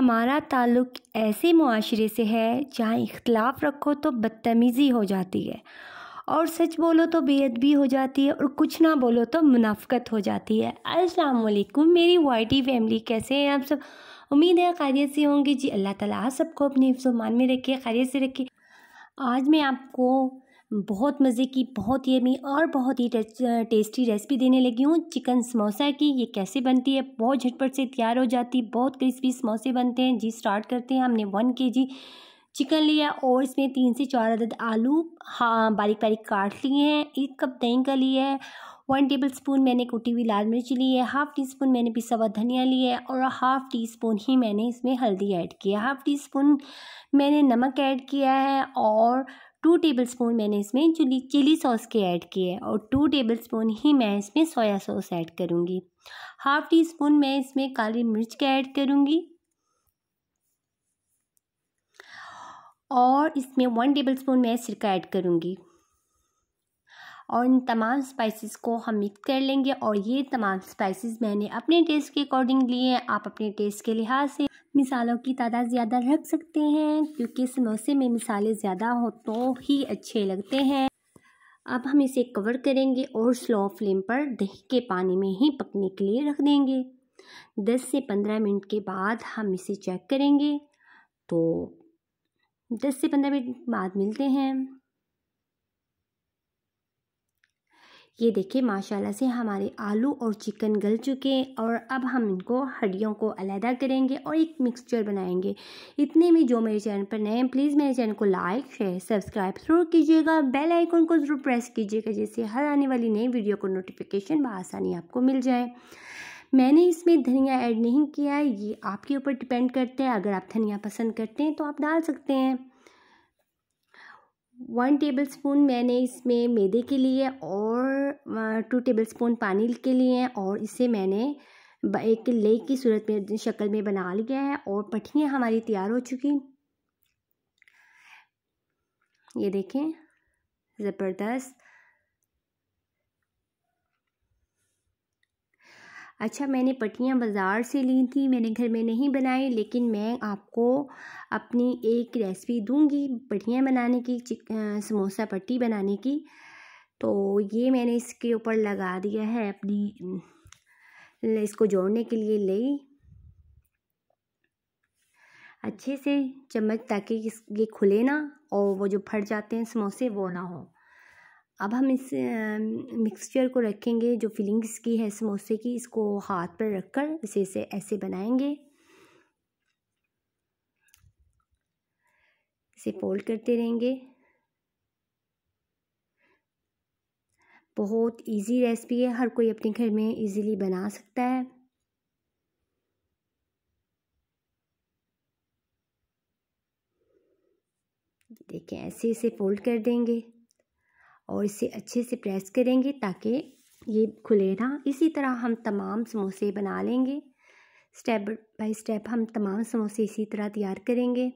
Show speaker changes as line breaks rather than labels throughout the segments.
हमारा ताल्लुक़ ऐसे माशरे से है जहाँ इख्तलाफ रखो तो बदतमीज़ी हो जाती है और सच बोलो तो बेअदबी हो जाती है और कुछ ना बोलो तो मुनाफ़त हो जाती है अस्सलाम वालेकुम मेरी वाइटी फैमिली कैसे हैं आप सब उम्मीद है खैरियत से होंगी जी अल्लाह ताला आप सबको अपने मान में रखे खैरियत से रखे आज मैं आपको बहुत मज़े की बहुत यमी और बहुत ही टेस्टी रेसिपी देने लगी हूँ चिकन समोसा की ये कैसे बनती है बहुत झटपट से तैयार हो जाती है बहुत क्रिस्पी समोसे बनते हैं जी स्टार्ट करते हैं हमने वन के जी चिकन लिया और इसमें तीन से चार अदद आलू हाँ बारीक बारीक काट लिए हैं एक कप दही का लिया है वन टेबल स्पून मैंने कुटी हुई लाल मिर्च ली है हाफ़ टी स्पून मैंने पिसा हुआ धनिया लिया है और हाफ़ टी स्पून ही मैंने इसमें हल्दी ऐड किया हाफ़ टी स्पून मैंने नमक ऐड किया है और टू टेबलस्पून मैंने इसमें चिली चिली सॉस के ऐड किए हैं और टू टेबलस्पून ही मैं इसमें सोया सॉस ऐड करूँगी हाफ टी स्पून मैं इसमें काली मिर्च के ऐड करूँगी और इसमें वन टेबलस्पून मैं सिरका ऐड करूँगी और इन तमाम स्पाइसेस को हम मिक्स कर लेंगे और ये तमाम स्पाइसेस मैंने अपने टेस्ट के अकॉर्डिंग लिए हैं आप अपने टेस्ट के लिहाज से मिसालों की तादाद ज़्यादा रख सकते हैं क्योंकि समोसे में मिसालें ज़्यादा हो तो ही अच्छे लगते हैं अब हम इसे कवर करेंगे और स्लो फ्लेम पर दही के पानी में ही पकने के लिए रख देंगे दस से पंद्रह मिनट के बाद हम इसे चेक करेंगे तो दस से पंद्रह मिनट बाद मिलते हैं ये देखिए माशाल्लाह से हमारे आलू और चिकन गल चुके हैं और अब हम इनको हड्डियों को अलहदा करेंगे और एक मिक्सचर बनाएंगे इतने में जो मेरे चैनल पर नए हैं प्लीज़ मेरे चैनल को लाइक शेयर सब्सक्राइब ज़रूर कीजिएगा बेल आइकन को ज़रूर प्रेस कीजिएगा जिससे हर आने वाली नई वीडियो को नोटिफिकेशन बसानी आपको मिल जाए मैंने इसमें धनिया ऐड नहीं किया है ये आपके ऊपर डिपेंड करता है अगर आप धनिया पसंद करते हैं तो आप डाल सकते हैं वन टेबल स्पून मैंने इसमें मैदे के लिए और टू टेबल स्पून पानी के लिए हैं और इसे मैंने एक लेक की सूरत में शक्ल में बना लिया है और पठियाँ हमारी तैयार हो चुकी ये देखें ज़बरदस्त अच्छा मैंने पटियाँ बाज़ार से ली थी मैंने घर में नहीं बनाई लेकिन मैं आपको अपनी एक रेसिपी दूंगी पटियाँ बनाने की समोसा पट्टी बनाने की तो ये मैंने इसके ऊपर लगा दिया है अपनी इसको जोड़ने के लिए ले अच्छे से चम्मच ताकि ये खुले ना और वो जो फट जाते हैं समोसे वो ना हो अब हम इस मिक्सचर को रखेंगे जो फिलिंग्स की है समोसे की इसको हाथ पर रखकर इसे इसे ऐसे बनाएंगे इसे फोल्ड करते रहेंगे बहुत इजी रेसिपी है हर कोई अपने घर में इजीली बना सकता है देखिए ऐसे इसे फोल्ड कर देंगे और इसे अच्छे से प्रेस करेंगे ताकि ये खुले ना इसी तरह हम तमाम समोसे बना लेंगे स्टेप बाय स्टेप हम तमाम समोसे इसी तरह तैयार करेंगे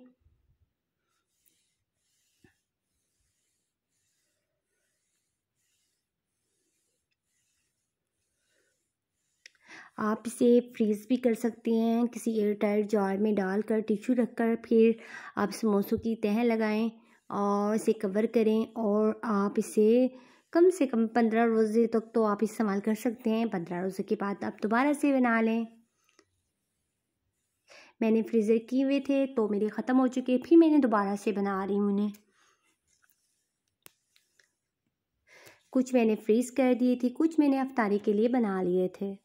आप इसे फ्रीज़ भी कर सकते हैं किसी एयर टाइट जार में डालकर टिश्यू रखकर फिर आप समोसों की तह लगाएं और इसे कवर करें और आप इसे कम से कम पंद्रह रोज़े तक तो आप इस्तेमाल कर सकते हैं पंद्रह रोज़े के बाद आप दोबारा से बना लें मैंने फ्रीज़र किए हुए थे तो मेरे ख़त्म हो चुके फिर मैंने दोबारा से बना रही हूँ उन्हें कुछ मैंने फ्रीज़ कर दिए थे कुछ मैंने अफ्तारी के लिए बना लिए थे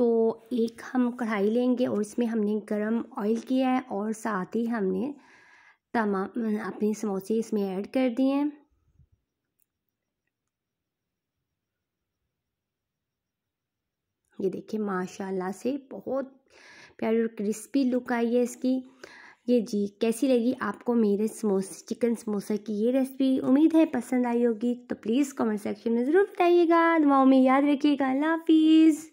तो एक हम कढ़ाई लेंगे और इसमें हमने गरम ऑयल किया है और साथ ही हमने तमाम अपने समोसे इसमें ऐड कर दिए हैं ये देखिए माशाल्लाह से बहुत प्यारी और क्रिस्पी लुक आई है इसकी ये जी कैसी लगी आपको मेरे समोसे चिकन समोसा की ये रेसिपी उम्मीद है पसंद आई होगी तो प्लीज़ कमेंट सेक्शन में ज़रूर बताइएगा दुआओं में याद रखिएगा अल्लाह हाफिज़